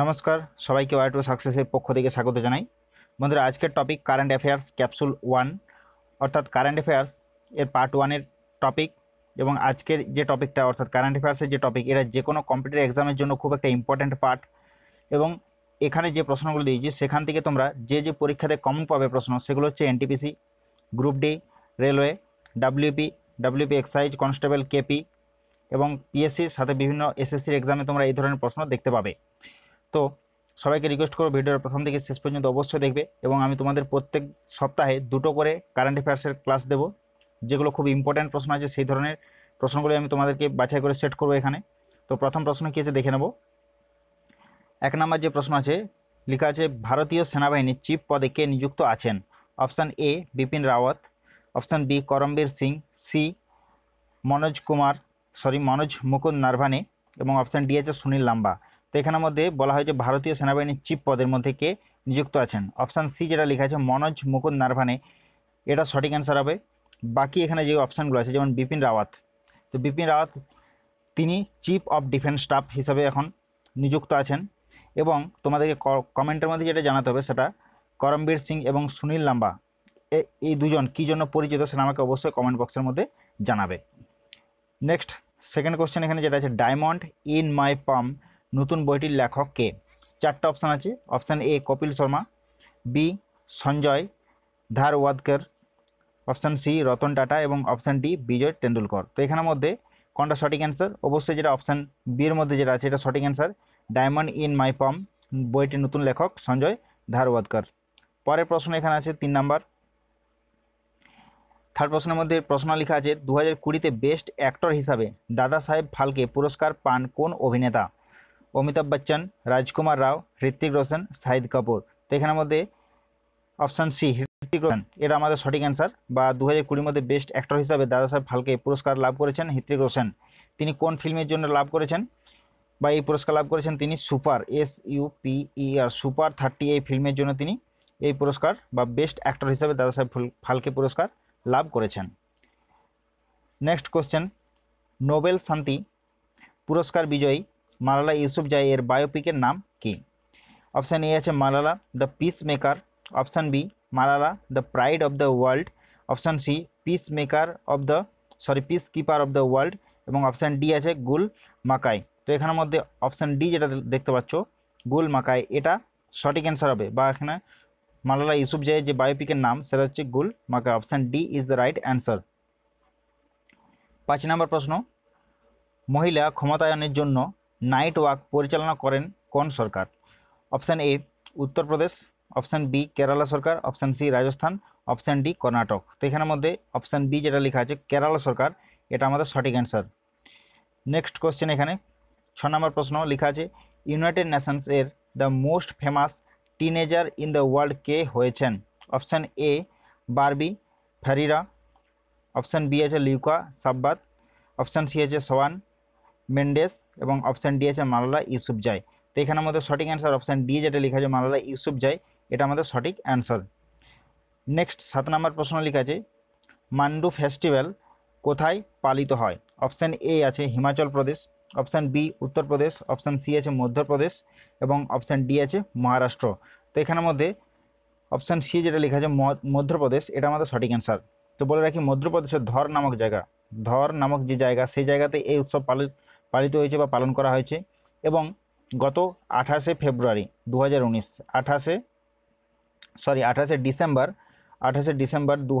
নমস্কার সবাইকে Y two সাকসেসের পক্ষ থেকে স্বাগত জানাই বন্ধুরা আজকের topic current affairs capsule one অর্থাৎ কারেন্ট অ্যাফেয়ার্স এর পার্ট ওয়ানের টপিক এবং আজকের যে টপিকটা অর্থাৎ কারেন্ট অ্যাফেয়ার্সের যে টপিক এটা যে কোনো কম্পিটিটিভ এক্সামের জন্য খুব একটা ইম্পর্ট্যান্ট পার্ট এবং এখানে যে প্রশ্নগুলো দিয়েছি সেখান থেকে তোমরা যে যে পরীক্ষাতে কমন পাবে প্রশ্ন সেগুলো হচ্ছে NTPC group D railway WP WP excise constable KP এবং পিএসসির সাথে বিভিন্ন এসএসসির এক্সামে তোমরা এই ধরনের প্রশ্ন দেখতে পাবে তো সবাইকে রিকোয়েস্ট করবো ভিডিওর প্রথম থেকে শেষ পর্যন্ত অবশ্যই দেখবে এবং আমি তোমাদের প্রত্যেক সপ্তাহে দুটো করে কারেন্ট অ্যাফেয়ার্সের ক্লাস দেবো যেগুলো খুব ইম্পর্ট্যান্ট প্রশ্ন আছে সেই ধরনের প্রশ্নগুলো আমি তোমাদেরকে বাছাই করে সেট করবো এখানে তো প্রথম প্রশ্ন কী আছে দেখে নেব এক নম্বর যে প্রশ্ন আছে লেখা আছে ভারতীয় সেনাবাহিনীর চিফ পদে কে নিযুক্ত আছেন option A Bipin Rawat option B Karambir Singh C Manoj Kumar sorry Manoj Mukund Naravane এবং অপশান ডি আছে সুনীল লাম্বা তো এখানের মধ্যে বলা হয় যে ভারতীয় সেনাবাহিনীর চিফ পদের মধ্যে কে নিযুক্ত আছেন অপশান সি যেটা লেখা আছে মনোজ মুকুন্দ নারভানে এটা সঠিক অ্যান্সার হবে বাকি এখানে যে অপশানগুলো আছে যেমন বিপিন রাওয়াত তো বিপিন রাওয়াত তিনি চিফ অফ ডিফেন্স স্টাফ হিসাবে এখন নিযুক্ত আছেন এবং তোমাদেরকে কমেন্টের মধ্যে যেটা জানাতে হবে সেটা করমবীর সিং এবং সুনীল লাম্বা এই দুজন কী জন্য পরিচিত সেটা আমাকে অবশ্যই কমেন্ট বক্সের মধ্যে জানাবে নেক্সট সেকেন্ড কোশ্চেন এখানে যেটা আছে ডায়মন্ড ইন মাই পাম্প নতুন বইটির লেখক কে চারটা অপশান আছে option A Kapil Sharma B Sanjay Dharwadkar option C Ratan Tata এবং অপশান ডি বিজয় টেন্ডুলকর তো এখানের মধ্যে কোনটা সঠিক অ্যান্সার অবশ্যই যেটা অপশান বি এর মধ্যে যেটা আছে এটা সঠিক answer diamond in my palm বইটির নতুন লেখক সঞ্জয় ধারওয়াদকর পরের প্রশ্ন এখানে আছে তিন নাম্বার থার্ড প্রশ্নের মধ্যে প্রশ্ন লেখা আছে দু হাজার কুড়িতে বেস্ট অ্যাক্টর হিসাবে দাদা সাহেব ফালকে পুরস্কার পান কোন অভিনেতা অমিতাভ বচ্চন রাজকুমার রাও হৃত্বিক রোশন শাহিদ কাপুর তো এখানের মধ্যে অপশান সি হৃত্বিক রোশন এটা আমাদের সঠিক অ্যান্সার বা দু হাজার কুড়ির মধ্যে বেস্ট অ্যাক্টর হিসাবে দাদা সাহেব ফালকে পুরস্কার লাভ করেছেন হৃত্বিক রোশন তিনি কোন ফিল্মের জন্য লাভ করেছেন বা এই পুরস্কার লাভ করেছেন তিনি super S U P E R super thirty এই ফিল্মের জন্য তিনি এই পুরস্কার বা বেস্ট অ্যাক্টর হিসাবে দাদা সাহেব ফালকে পুরস্কার লাভ করেছেন নেক্সট কোশ্চেন নোবেল শান্তি পুরস্কার বিজয়ী মালালা ইউসুফ জাই এর বায়োপিকের নাম কি অপশান এ আছে Malala the peace maker option B Malala the pride of the world option C peace maker of the sorry peace keeper of the world এবং অপশান ডি আছে গুল মাকাই তো এখানের মধ্যে অপশান ডি যেটা দেখতে পাচ্ছ গুল মাকাই এটা সঠিক অ্যান্সার হবে বা এখানে মালালা ইউসুফ জাইয়ের যে বায়োপিকের নাম সেটা হচ্ছে Gul Makai option D is the right answer পাঁচ নম্বর প্রশ্ন মহিলা ক্ষমতায়নের জন্য নাইট ওয়াক পরিচালনা করেন কোন সরকার option A Uttar Pradesh option B Kerala সরকার option C Rajasthan option D Karnataka তো এখানের মধ্যে অপশান বি যেটা লেখা আছে কেরালা সরকার এটা আমাদের সঠিক অ্যান্সার নেক্সট কোশ্চেন এখানে ছ নম্বর প্রশ্ন লেখা আছে ইউনাইটেড নেশনস এর the most famous teenager in the world কে হয়েছেন option A Barbie Ferreira option B আছে লিউকা সাব্বাত অপশান সি আছে সোয়ান মেন্ডেস এবং অপশান ডি আছে মালালা ইউসুফ জাই তো এখানে আমাদের সঠিক অ্যান্সার অপশান ডি যেটা লেখা আছে মালালা ইউসুফ জাই এটা আমাদের সঠিক অ্যান্সার নেক্সট সাত নম্বর প্রশ্ন লেখা আছে মান্ডু ফেস্টিভ্যাল কোথায় পালিত হয় অপশান এ আছে Himachal Pradesh option B Uttar Pradesh option C আছে মধ্যপ্রদেশ এবং অপশান ডি আছে মহারাষ্ট্র তো এখানের মধ্যে অপশান সি যেটা লেখা আছে মধ্যপ্রদেশ এটা আমাদের সঠিক অ্যান্সার তো বলে রাখি মধ্যপ্রদেশের ধর নামক জায়গা ধর নামক যে জায়গা সেই জায়গাতে এই উৎসব পালিত পালিত হয়েছে বা পালন করা হয়েছে এবং গত আঠাশে ফেব্রুয়ারি দু হাজার উনিশ আঠাশে সরি আঠাশে ডিসেম্বর আঠাশে ডিসেম্বর দু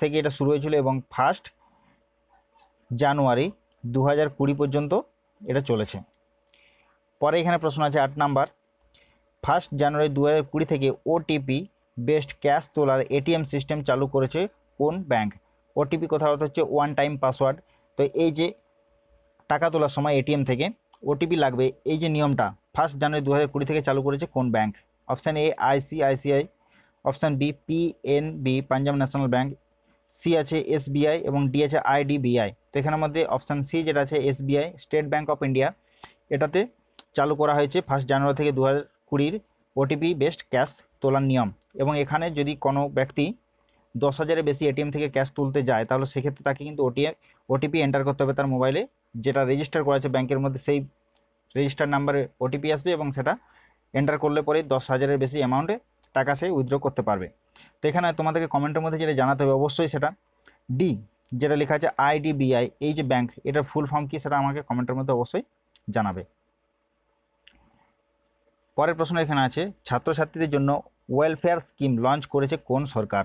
থেকে এটা শুরু হয়েছিল এবং ফার্স্ট জানুয়ারি দু হাজার পর্যন্ত এটা চলেছে পরে এখানে প্রশ্ন আছে আট নাম্বার ফার্স্ট জানুয়ারি দু হাজার থেকে ওটিপি বেস্ট ক্যাশ তোলার এটিএম সিস্টেম চালু করেছে কোন ব্যাংক ওটিপি কথা হচ্ছে ওয়ান টাইম পাসওয়ার্ড তো এই যে টাকা তোলার সময় এটিএম থেকে ওটিপি লাগবে এই যে নিয়মটা ফার্স্ট জানুয়ারি দু হাজার থেকে চালু করেছে কোন bank option A ICICI option B PNB Punjab national bank C আছে এসবিআই এবং ডি আছে আইডিবিআই তো এখানের মধ্যে অপশান সি যেটা আছে SBI state bank of India এটাতে চালু করা হয়েছে ফার্স্ট জানুয়ারি থেকে দু হাজার কুড়ির ওটিপি বেস্ট ক্যাশ তোলার নিয়ম এবং এখানে যদি কোনো ব্যক্তি দশ হাজারের বেশি এটিএম থেকে ক্যাশ তুলতে যায় তাহলে সেক্ষেত্রে তাকে কিন্তু ওটিএ ওটিপি এন্টার করতে হবে তার মোবাইলে যেটা রেজিস্টার করা আছে ব্যাংকের মধ্যে সেই রেজিস্টার নাম্বারে ওটিপি আসবে এবং সেটা এন্টার করলে পরে দশ হাজারের বেশি অ্যামাউন্টে টাকা সে উইথড্র করতে পারবে তো এখানে তোমাদেরকে কমেন্টের মধ্যে যেটা জানাতে হবে অবশ্যই সেটা ডি যেটা লেখা আছে আইডিবিআই এই যে ব্যাংক এটার ফুল ফর্ম কী সেটা আমাকে কমেন্টের মধ্যে অবশ্যই জানাবে পরের প্রশ্ন এখানে আছে ছাত্রছাত্রীদের জন্য ওয়েলফেয়ার স্কিম লঞ্চ করেছে কোন সরকার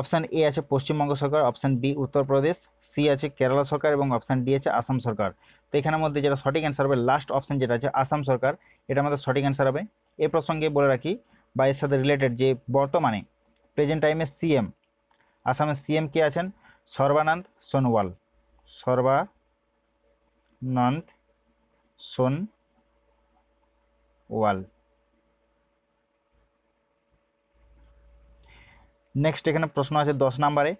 অপশান এ আছে পশ্চিমবঙ্গ সরকার অপশান বি উত্তরপ্রদেশ সি আছে কেরালা সরকার এবং অপশান ডি আছে আসাম সরকার তো এখানের মধ্যে যেটা সঠিক অ্যান্সার হবে লাস্ট অপশান যেটা আছে আসাম সরকার এটা আমাদের সঠিক অ্যান্সার হবে এ প্রসঙ্গে বলে রাখি বা এর সাথে রিলেটেড যে বর্তমানে প্রেজেন্ট টাইমে সিএম আসামের সিএম কে আছেন সর্বানন্দ সোনোয়াল সর্বানন্দ সোনওয়াল নেক্সট এখানে প্রশ্ন আছে দশ নম্বরে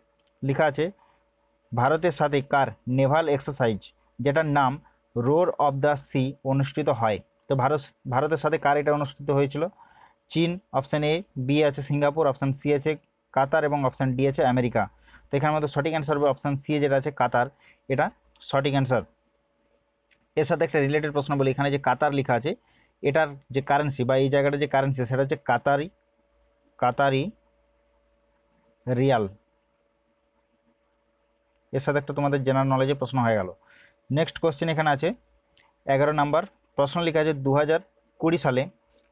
লেখা আছে ভারতের সাথে কার নেভাল এক্সারসাইজ যেটার নাম রোর অফ দ্য সি অনুষ্ঠিত হয় তো ভারত ভারতের সাথে কার এটা অনুষ্ঠিত হয়েছিল চীন অপশান এ বি আছে সিঙ্গাপুর অপশান সি আছে কাতার এবং অপশান ডি আছে আমেরিকা তো এখানে মধ্যে সঠিক অ্যান্সার হবে অপশান সি যেটা আছে কাতার এটা সঠিক অ্যান্সার এর সাথে একটা রিলেটেড প্রশ্ন বলি এখানে যে কাতার লেখা আছে এটার যে কারেন্সি বা এই জায়গাটা যে কারেন্সি সেটা হচ্ছে কাতারি কাতারি রিয়াল এর সাথে একটা তোমাদের জেনারেল নলেজে প্রশ্ন হয়ে গেল নেক্সট কোশ্চেন এখানে আছে এগারো নাম্বার প্রশ্ন লেখা আছে দু কুড়ি সালে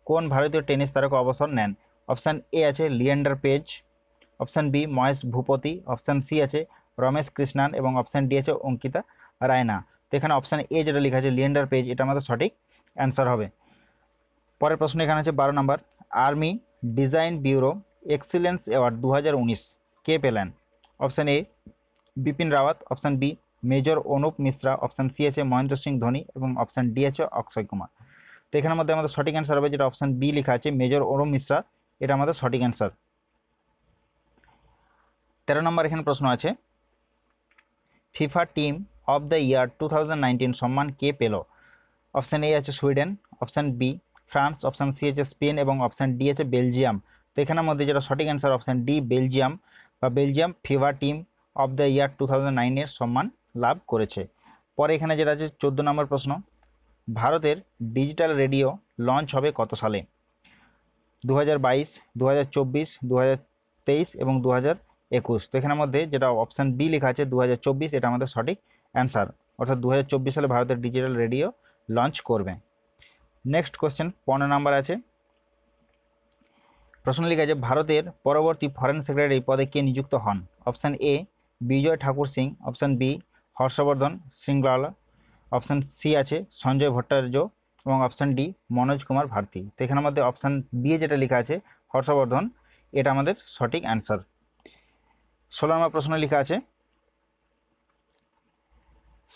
কোন ভারতীয় টেনিস তারকা অবসর নেন অপশান এ আছে Leander Paes option B Mahesh Bhupathi option C আছে রমেশ কৃষ্ণান এবং অপশান ডি আছে অঙ্কিতা রায়না তো এখানে অপশান এ যেটা লেখা আছে লিয়েন্ডার পেজ এটা আমাদের সঠিক অ্যান্সার হবে পরের প্রশ্ন এখানে আছে বারো number army design bureau excellence award দু কে পেলেন option A Bipin Rawat option B major Anup Mishra option C আছে মহেন্দ্র সিং ধোনি এবং অপশান ডি আছে অক্ষয় কুমার তো এখানের মধ্যে আমাদের সঠিক অ্যান্সার হবে যেটা অপশান বি লেখা আছে মেজর অনুপ মিশ্রা এটা আমাদের সঠিক অ্যান্সার তেরো নম্বর এখানে প্রশ্ন আছে FIFA team of the year two সম্মান কে পেল অপশান এ আছে Sweden option B France option C আছে স্পেন এবং অপশান ডি আছে বেলজিয়াম তো এখানের মধ্যে যেটা সঠিক অ্যান্সার অপশান ডি বেলজিয়াম বা Belgium FIFA team of the year two thousand সম্মান লাভ করেছে পরে এখানে যেটা আছে চোদ্দো নম্বর প্রশ্ন ভারতের ডিজিটাল রেডিও লঞ্চ হবে কত সালে দু হাজার বাইশ দু হাজার চব্বিশ দু হাজার তেইশ এবং দু হাজার একুশ তো এখানের মধ্যে যেটা অপশান বি লেখা আছে দু হাজার চব্বিশ এটা আমাদের সঠিক অ্যান্সার অর্থাৎ দু হাজার চব্বিশ সালে ভারতের ডিজিটাল রেডিও লঞ্চ করবে নেক্সট কোশ্চেন পনেরো নাম্বার আছে প্রশ্ন লিখা যে ভারতের পরবর্তী ফরেন সেক্রেটারি পদে কে নিযুক্ত হন option A Vijay Thakur Singh option B Harshvardhan Shringla option C আছে সঞ্জয় ভট্টাচার্য এবং অপশান ডি মনোজ কুমার ভারতী তো এখানে আমাদের অপশান বি যেটা লেখা আছে হর্ষবর্ধন এটা আমাদের সঠিক অ্যান্সার ষোলো নম্বর প্রশ্ন লেখা আছে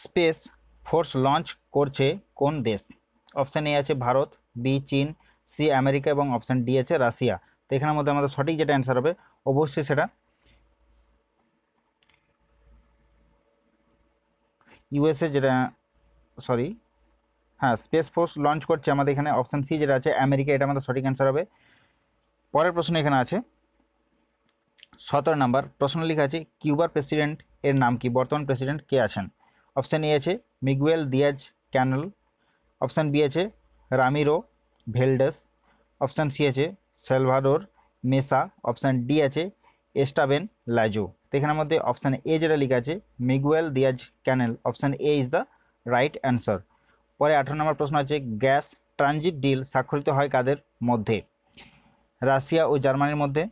স্পেস ফোর্স লঞ্চ করছে কোন দেশ অপশান এ আছে ভারত বি চীন সি আমেরিকা এবং অপশান ডি আছে রাশিয়া তো এখানে মধ্যে আমাদের সঠিক যেটা অ্যান্সার হবে অবশ্যই সেটা ইউএসএ যেটা সরি হ্যাঁ স্পেস ফোর্স লঞ্চ করছে আমাদের এখানে অপশান সি যেটা আছে আমেরিকা এটা আমাদের সঠিক অ্যান্সার হবে পরের প্রশ্ন এখানে আছে সতেরো নাম্বার প্রশ্ন লেখা আছে কিউবার প্রেসিডেন্ট এর নাম কি বর্তমান প্রেসিডেন্ট কে আছেন অপশান এ আছে Miguel Diaz Canel option B আছে রামিরো ভেলডাস অপশান সি আছে সেলভাডোর মেসা অপশান ডি আছে এস্টাবেন লাইজো তো এখানের মধ্যে অপশান এ যেটা লিখে আছে Miguel Diaz Canel option A is the right answer পরে আঠারো নম্বর প্রশ্ন আছে গ্যাস ট্রানজিট ডিল স্বাক্ষরিত হয় কাদের মধ্যে রাশিয়া ও জার্মানির মধ্যে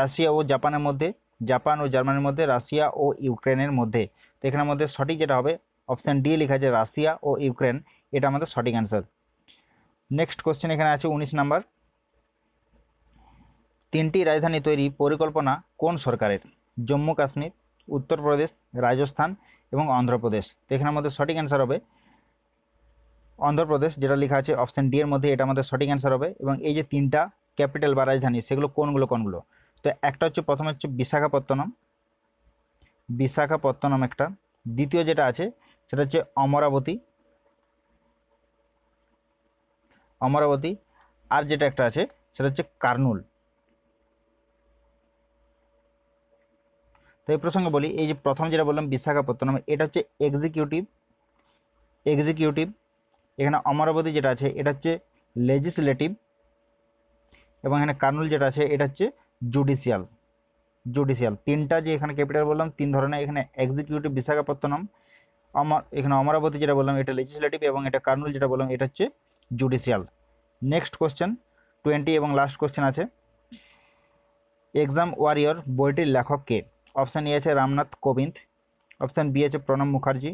রাশিয়া ও জাপানের মধ্যে জাপান ও জার্মানির মধ্যে রাশিয়া ও ইউক্রেনের মধ্যে তো এখানের মধ্যে সঠিক যেটা হবে অপশান ডি লেখা আছে রাশিয়া ও ইউক্রেন এটা আমাদের সঠিক অ্যান্সার নেক্সট কোশ্চেন এখানে আছে উনিশ নাম্বার তিনটি রাজধানী তৈরি পরিকল্পনা কোন সরকারের জম্মু কাশ্মীর উত্তরপ্রদেশ রাজস্থান এবং অন্ধ্রপ্রদেশ তো এখানে আমাদের সঠিক অ্যান্সার হবে অন্ধ্রপ্রদেশ যেটা লেখা আছে অপশান ডি এর মধ্যে এটা আমাদের সঠিক অ্যান্সার হবে এবং এই যে তিনটা ক্যাপিটাল বা রাজধানী সেগুলো কোনগুলো কোনগুলো তো একটা হচ্ছে প্রথমে হচ্ছে বিশাখাপত্তনম বিশাখাপত্তনম একটা দ্বিতীয় যেটা আছে সেটা হচ্ছে অমরাবতী অমরাবতী আর যেটা একটা আছে সেটা হচ্ছে কার্নুল তো এই প্রসঙ্গে বলি এই যে প্রথম যেটা বললাম বিশাখাপত্তনম এটা হচ্ছে এক্সিকিউটিভ এক্সিকিউটিভ এখানে অমরাবতী যেটা আছে এটা হচ্ছে লেজিসলেটিভ এবং এখানে কার্নুল যেটা আছে এটা হচ্ছে জুডিশিয়াল জুডিশিয়াল তিনটা যে এখানে ক্যাপিটাল বললাম তিন ধরনের এখানে এক্সিকিউটিভ বিশাখাপত্তনম অমর এখানে অমরাবতী যেটা বললাম এটা লেজিসলেটিভ এবং এটা কার্নুল যেটা বললাম এটা হচ্ছে জুডিশিয়াল নেক্সট কোশ্চেন টোয়েন্টি এবং লাস্ট কোশ্চেন আছে এক্সাম ওয়ারিয়র বইটির লেখক কে অপশান এ আছে রামনাথ কোবিন্দ অপশান বি আছে প্রণব মুখার্জি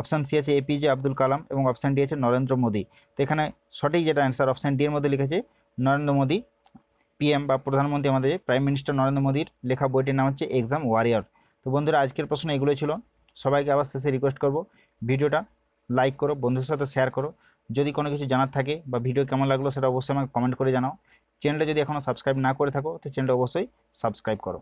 অপশান সি আছে এপিজে আব্দুল কালাম এবং অপশান ডি আছে নরেন্দ্র মোদী তো এখানে সঠিক যেটা অ্যান্সার অপশান ডি এর মধ্যে লিখেছে নরেন্দ্র মোদী পিএম বা প্রধানমন্ত্রী আমাদের প্রাইম মিনিস্টার নরেন্দ্র মোদীর লেখা বইটির নাম হচ্ছে এক্সাম ওয়ারিয়র তো বন্ধুরা আজকের প্রশ্ন এগুলোই ছিল সবাইকে আবার শেষে রিকোয়েস্ট করব ভিডিওটা লাইক করো বন্ধুদের সাথে শেয়ার করো যদি কোনো কিছু জানার থাকে বা ভিডিও কেমন লাগলো সেটা অবশ্যই আমাকে কমেন্ট করে জানাও চ্যানেলটা যদি এখনও সাবস্ক্রাইব না করে থাকো তো চ্যানেলটা অবশ্যই সাবস্ক্রাইব করো